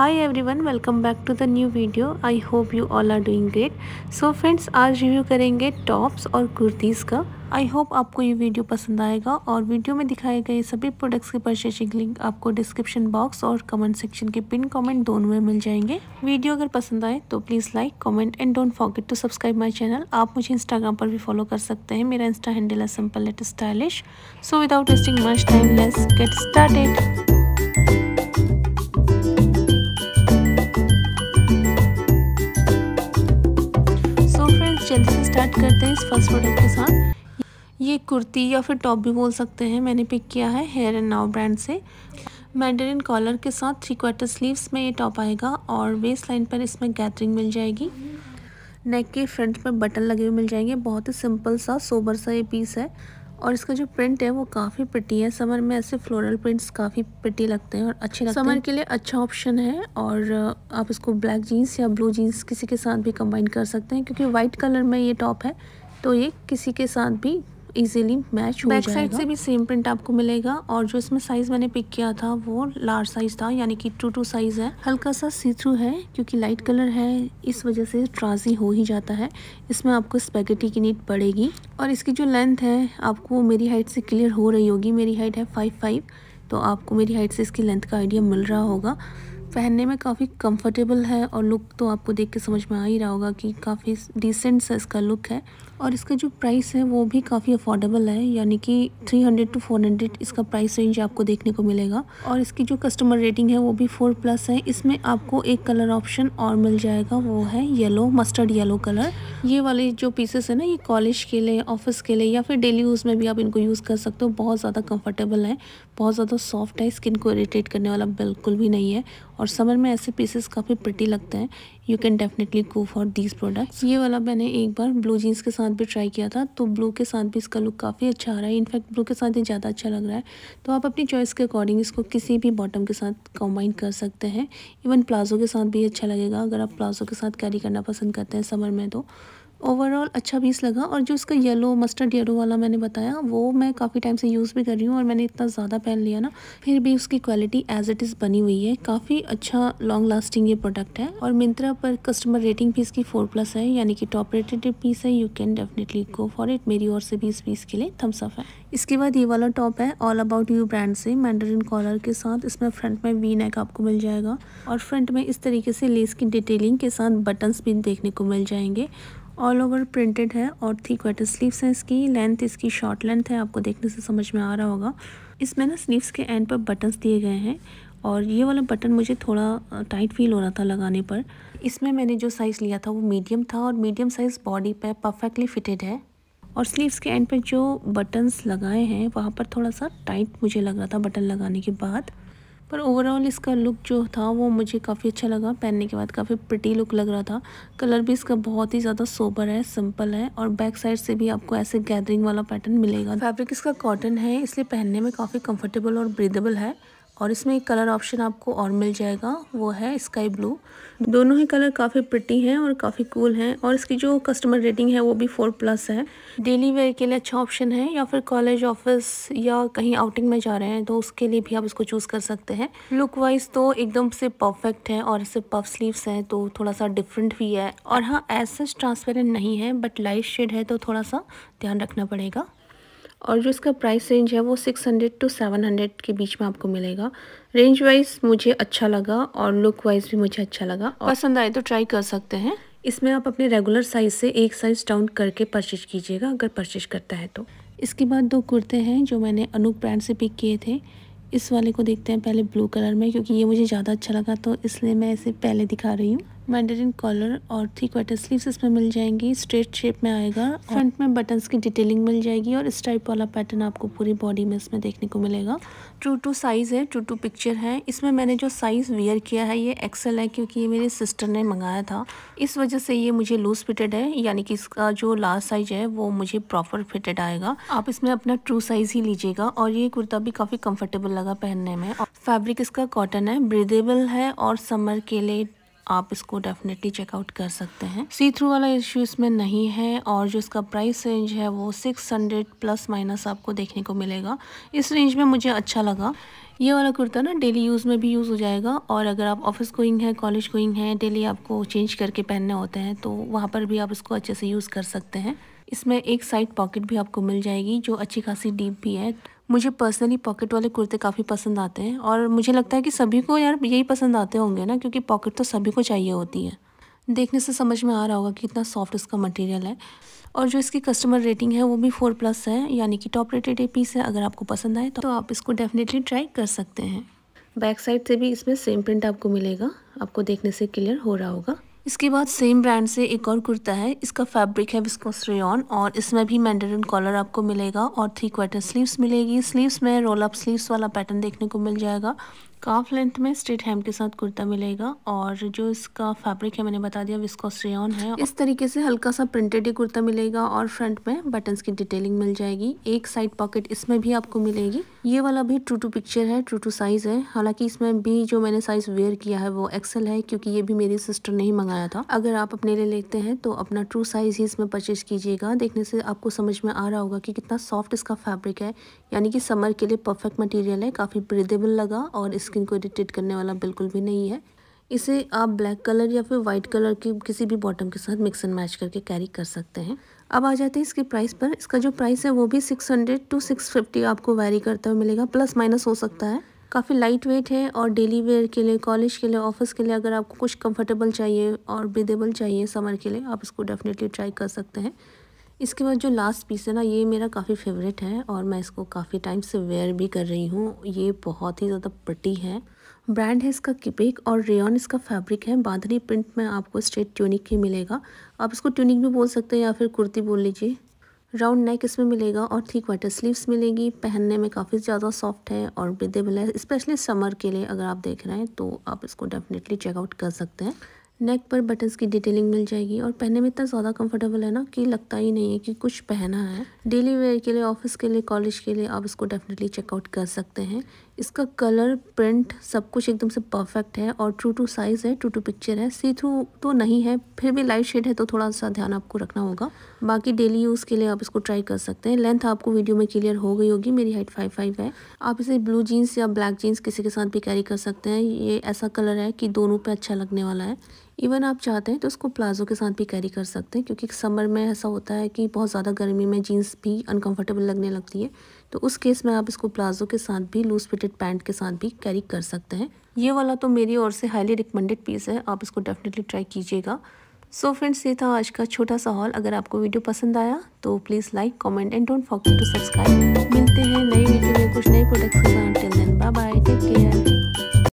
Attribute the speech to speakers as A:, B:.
A: high everyone welcome back to the new video I hope you all are doing great so friends आज review करेंगे tops और कुर्तीज़ का I hope आपको ये video पसंद आएगा और वीडियो में दिखाए गए सभी प्रोडक्ट्स के परचेसिंग लिंक आपको डिस्क्रिप्शन बॉक्स और कमेंट सेक्शन के पिन कमेंट दोनों में मिल जाएंगे वीडियो अगर पसंद आए तो please like comment and don't forget to subscribe my channel आप मुझे इंस्टाग्राम पर भी फॉलो कर सकते हैं मेरा इंस्टा हैंडल है simple at stylish so without wasting much time let's get it start करते हैं इस फर्स्ट प्रोडक्ट के साथ ये कुर्ती या फिर टॉप भी बोल सकते हैं मैंने पिक किया है हेयर एंड नाउ ब्रांड से मैंडरिन कॉलर के साथ थ्री क्वार्टर स्लीव्स में ये टॉप आएगा और वेस्ट लाइन पर इसमें गैदरिंग मिल जाएगी नेक के फ्रंट पर बटन लगे हुए मिल जाएंगे बहुत ही सिंपल सा सोबर सा ये पीस है और इसका जो प्रिंट है वो काफ़ी पिटी है समर में ऐसे फ्लोरल प्रिंट्स काफ़ी पिटी लगते हैं और अच्छे लगते समर के लिए अच्छा ऑप्शन है और आप इसको ब्लैक जीन्स या ब्लू जीन्स किसी के साथ भी कंबाइन कर सकते हैं क्योंकि वाइट कलर में ये टॉप है तो ये किसी के साथ भी इजीली मैच हो बैक साइड से भी सेम प्रिंट आपको मिलेगा और जो इसमें साइज मैंने पिक किया था वो लार्ज साइज था यानी कि टू टू साइज है हल्का सा सी थ्रू है क्योंकि लाइट कलर है इस वजह से ट्राजी हो ही जाता है इसमें आपको स्पेगेटी की नीट पड़ेगी और इसकी जो लेंथ है आपको मेरी हाइट से क्लियर हो रही होगी मेरी हाइट है फाइव फाइव तो आपको मेरी हाइट से इसकी लेंथ का आइडिया मिल रहा होगा पहनने में काफ़ी कंफर्टेबल है और लुक तो आपको देख के समझ में आ ही रहा होगा कि काफ़ी डिसेंट सा इसका लुक है और इसका जो प्राइस है वो भी काफ़ी अफोर्डेबल है यानी कि 300 टू 400 इसका प्राइस रेंज आपको देखने को मिलेगा और इसकी जो कस्टमर रेटिंग है वो भी फोर प्लस है इसमें आपको एक कलर ऑप्शन और मिल जाएगा वो है येलो मस्टर्ड येलो कलर ये वाले जो पीसेस है ना ये कॉलेज के लिए ऑफिस के लिए या फिर डेली यूज़ में भी आप इनको यूज़ कर सकते हो बहुत ज़्यादा कम्फर्टेबल है बहुत ज़्यादा सॉफ्ट है स्किन को इरीटेट करने वाला बिल्कुल भी नहीं है और समर में ऐसे पीसेस काफ़ी प्रटी लगते हैं you can definitely go for these products ये वाला मैंने एक बार ब्लू जीन्स के साथ भी ट्राई किया था तो ब्लू के साथ भी इसका लुक काफ़ी अच्छा आ रहा है इनफैक्ट ब्लू के साथ ही ज़्यादा अच्छा लग रहा है तो आप अपनी चॉइस के अकॉर्डिंग इसको किसी भी बॉटम के साथ कॉम्बाइन कर सकते हैं इवन प्लाजो के साथ भी अच्छा लगेगा अगर आप प्लाजो के साथ कैरी करना पसंद करते हैं समर में तो ओवरऑल अच्छा पीस लगा और जो इसका येलो मस्टर्ड येलो वाला मैंने बताया वो मैं काफ़ी टाइम से यूज़ भी कर रही हूँ और मैंने इतना ज़्यादा पहन लिया ना फिर भी उसकी क्वालिटी एज इट इज़ बनी हुई है काफ़ी अच्छा लॉन्ग लास्टिंग ये प्रोडक्ट है और मिंत्रा पर कस्टमर रेटिंग पीस की फोर प्लस है यानी कि टॉप रेटेड पीस है you can definitely go for it मेरी और से भी इस पीस के लिए थम्सअप है इसके बाद ये वाला टॉप है ऑल अबाउट यू ब्रांड से मैंडरिन कॉलर के साथ इसमें फ्रंट में वी नेक आपको मिल जाएगा और फ्रंट में इस तरीके से लेस की डिटेलिंग के साथ बटन्स भी देखने को मिल जाएंगे ऑल ओवर प्रिंटेड है और थ्री क्वार्टर स्लीव्स हैं इसकी लेंथ इसकी शॉर्ट लेंथ है आपको देखने से समझ में आ रहा होगा इसमें ना स्लीव्स के एंड पर बटन्स दिए गए हैं और ये वाला बटन मुझे थोड़ा टाइट फील हो रहा था लगाने पर इसमें मैंने जो साइज़ लिया था वो मीडियम था और मीडियम साइज़ बॉडी पर परफेक्टली फिटेड है और स्लीव्स के एंड पर जो बटन्स लगाए हैं वहाँ पर थोड़ा सा टाइट मुझे लग रहा था बटन लगाने के बाद पर ओवरऑल इसका लुक जो था वो मुझे काफ़ी अच्छा लगा पहनने के बाद काफ़ी प्रटी लुक लग रहा था कलर भी इसका बहुत ही ज़्यादा सोबर है सिंपल है और बैक साइड से भी आपको ऐसे गैदरिंग वाला पैटर्न मिलेगा फैब्रिक इसका कॉटन है इसलिए पहनने में काफ़ी कंफर्टेबल और ब्रीदेबल है और इसमें एक कलर ऑप्शन आपको और मिल जाएगा वो है स्काई ब्लू दोनों ही कलर काफ़ी प्रिटी हैं और काफ़ी कूल हैं और इसकी जो कस्टमर रेटिंग है वो भी फोर प्लस है डेली वेयर के लिए अच्छा ऑप्शन है या फिर कॉलेज ऑफिस या कहीं आउटिंग में जा रहे हैं तो उसके लिए भी आप इसको चूज़ कर सकते हैं लुक वाइज तो एकदम से परफेक्ट है और इससे पफ स्लीव्स हैं तो थोड़ा सा डिफरेंट भी है और हाँ एज ट्रांसपेरेंट नहीं है बट लाइट शेड है तो थोड़ा सा ध्यान रखना पड़ेगा और जो इसका प्राइस रेंज है वो 600 टू 700 के बीच में आपको मिलेगा रेंज वाइज मुझे अच्छा लगा और लुक वाइज भी मुझे अच्छा लगा पसंद आए तो ट्राई कर सकते हैं इसमें आप अपने रेगुलर साइज़ से एक साइज़ डाउन करके परचेज कीजिएगा अगर परचेज करता है तो इसके बाद दो कुर्ते हैं जो मैंने अनूप ब्रांड से पिक किए थे इस वाले को देखते हैं पहले ब्लू कलर में क्योंकि ये मुझे ज़्यादा अच्छा लगा तो इसलिए मैं इसे पहले दिखा रही हूँ मैंडरिन कॉलर और थ्री क्वार्टर स्लीव्स इसमें मिल जाएंगी स्ट्रेट शेप में आएगा फ्रंट में बटन्स की डिटेलिंग मिल जाएगी और इस टाइप वाला पैटर्न आपको पूरी बॉडी में इसमें देखने को मिलेगा ट्रू टू साइज़ है ट्रू टू पिक्चर है इसमें मैंने जो साइज़ वेयर किया है ये एक्सेल है क्योंकि ये मेरी सिस्टर ने मंगाया था इस वजह से ये मुझे लूज़ फिटेड है यानी कि इसका जो लार्ज साइज है वो मुझे प्रॉपर फिटेड आएगा आप इसमें अपना ट्रू साइज़ ही लीजिएगा और ये कुर्ता भी काफ़ी कम्फर्टेबल लगा पहनने में फैब्रिक इसका कॉटन है ब्रिदेबल है और समर के लिए आप इसको डेफिनेटली चेकआउट कर सकते हैं सी थ्रू वाला इश्यू इसमें नहीं है और जो इसका प्राइस रेंज है वो सिक्स हंड्रेड प्लस माइनस आपको देखने को मिलेगा इस रेंज में मुझे अच्छा लगा ये वाला कुर्ता ना डेली यूज़ में भी यूज़ हो जाएगा और अगर आप ऑफिस गोइंग है कॉलेज गोइंग है डेली आपको चेंज करके पहनने होते हैं तो वहाँ पर भी आप इसको अच्छे से यूज़ कर सकते हैं इसमें एक साइड पॉकेट भी आपको मिल जाएगी जो अच्छी खासी डीप भी है मुझे पर्सनली पॉकेट वाले कुर्ते काफ़ी पसंद आते हैं और मुझे लगता है कि सभी को यार यही पसंद आते होंगे ना क्योंकि पॉकेट तो सभी को चाहिए होती है देखने से समझ में आ रहा होगा कि इतना सॉफ्ट इसका मटेरियल है और जो इसकी कस्टमर रेटिंग है वो भी फोर प्लस है यानी कि टॉप रेटेड ए पीस है अगर आपको पसंद आए तो आप इसको डेफिनेटली ट्राई कर सकते हैं बैक साइड से भी इसमें सेम प्रिंट आपको मिलेगा आपको देखने से क्लियर हो रहा होगा इसके बाद सेम ब्रांड से एक और कुर्ता है इसका फैब्रिक है विस्कोस रेन और इसमें भी मैंडेरिन कॉलर आपको मिलेगा और थ्री क्वार्टर स्लीव्स मिलेगी स्लीव्स में रोल अप स्लीव्स वाला पैटर्न देखने को मिल जाएगा काफ लेंथ में स्ट्रेट हेम के साथ कुर्ता मिलेगा और जो इसका फैब्रिक है मैंने बता दिया विस्कोस रेन है इस तरीके से हल्का सा प्रिंटेड ही कुर्ता मिलेगा और फ्रंट में बटन्स की डिटेलिंग मिल जाएगी एक साइड पॉकेट इसमें भी आपको मिलेगी ये वाला भी ट्रू टू पिक्चर है ट्रू टू साइज है हालांकि इसमें भी जो मैंने साइज वेयर किया है वो एक्सेल है क्योंकि ये भी मेरी सिस्टर ने ही मंगाया था अगर आप अपने लिए लेते हैं तो अपना ट्रू साइज ही इसमें परचेज कीजिएगा देखने से आपको समझ में आ रहा होगा कि कितना सॉफ्ट इसका फैब्रिक है यानी कि समर के लिए परफेक्ट मटेरियल है काफ़ी ब्रिदेबल लगा और स्किन को इरीटेट करने वाला बिल्कुल भी नहीं है इसे आप ब्लैक कलर या फिर वाइट कलर की किसी भी बॉटम के साथ मिक्स एंड मैच करके कैरी कर सकते हैं अब आ जाते हैं इसके प्राइस पर इसका जो प्राइस है वो भी 600 टू 650 आपको वैरी करता हुआ मिलेगा प्लस माइनस हो सकता है काफ़ी लाइट वेट है और डेली वेयर के लिए कॉलेज के लिए ऑफिस के लिए अगर आपको कुछ कम्फर्टेबल चाहिए और ब्रिदेबल चाहिए समर के लिए आप इसको डेफिनेटली ट्राई कर सकते हैं इसके बाद जो लास्ट पीस है ना ये मेरा काफ़ी फेवरेट है और मैं इसको काफ़ी टाइम से वेयर भी कर रही हूँ ये बहुत ही ज़्यादा पट्टी है ब्रांड है इसका किपिक और रेयन इसका फैब्रिक है बांधनी प्रिंट में आपको स्ट्रेट ट्यूनिक ही मिलेगा आप इसको ट्यूनिक भी बोल सकते हैं या फिर कुर्ती बोल लीजिए राउंड नेक इसमें मिलेगा और थी क्वार्टर स्लीव्स मिलेगी पहनने में काफ़ी ज़्यादा सॉफ्ट है और ब्रिदेबल है स्पेशली समर के लिए अगर आप देख रहे हैं तो आप इसको डेफिनेटली चेकआउट कर सकते हैं नेक पर बटन्स की डिटेलिंग मिल जाएगी और पहनने में इतना ज़्यादा कंफर्टेबल है ना कि लगता ही नहीं है कि कुछ पहना है डेली वेयर के लिए ऑफिस के लिए कॉलेज के लिए आप इसको डेफिनेटली चेकआउट कर सकते हैं इसका कलर प्रिंट सब कुछ एकदम से परफेक्ट है और ट्रू टू साइज़ है ट्रू टू पिक्चर है सी थ्रू तो नहीं है फिर भी लाइट शेड है तो थोड़ा सा ध्यान आपको रखना होगा बाकी डेली यूज़ के लिए आप इसको ट्राई कर सकते हैं लेंथ आपको वीडियो में क्लियर हो गई होगी मेरी हाइट फाइव फाइव है आप इसे ब्लू जीन्स या ब्लैक जीन्स किसी के साथ भी कैरी कर सकते हैं ये ऐसा कलर है कि दोनों पे अच्छा लगने वाला है इवन आप चाहते हैं तो उसको प्लाजो के साथ भी कैरी कर सकते हैं क्योंकि समर में ऐसा होता है कि बहुत ज़्यादा गर्मी में जीन्स भी अनकम्फर्टेबल लगने लगती है तो उस केस में आप इसको प्लाजो के साथ भी लूज फिटेड पैंट के साथ भी कैरी कर सकते हैं ये वाला तो मेरी ओर से हाईली रिकमेंडेड पीस है आप इसको डेफिनेटली ट्राई कीजिएगा सो फ्रेंड्स ये था आज का छोटा सा हॉल अगर आपको वीडियो पसंद आया तो please like comment and don't forget to subscribe मिलते हैं नई वीडियो में कुछ नए प्रोडक्ट्स के साथ बाय बाय टेक केयर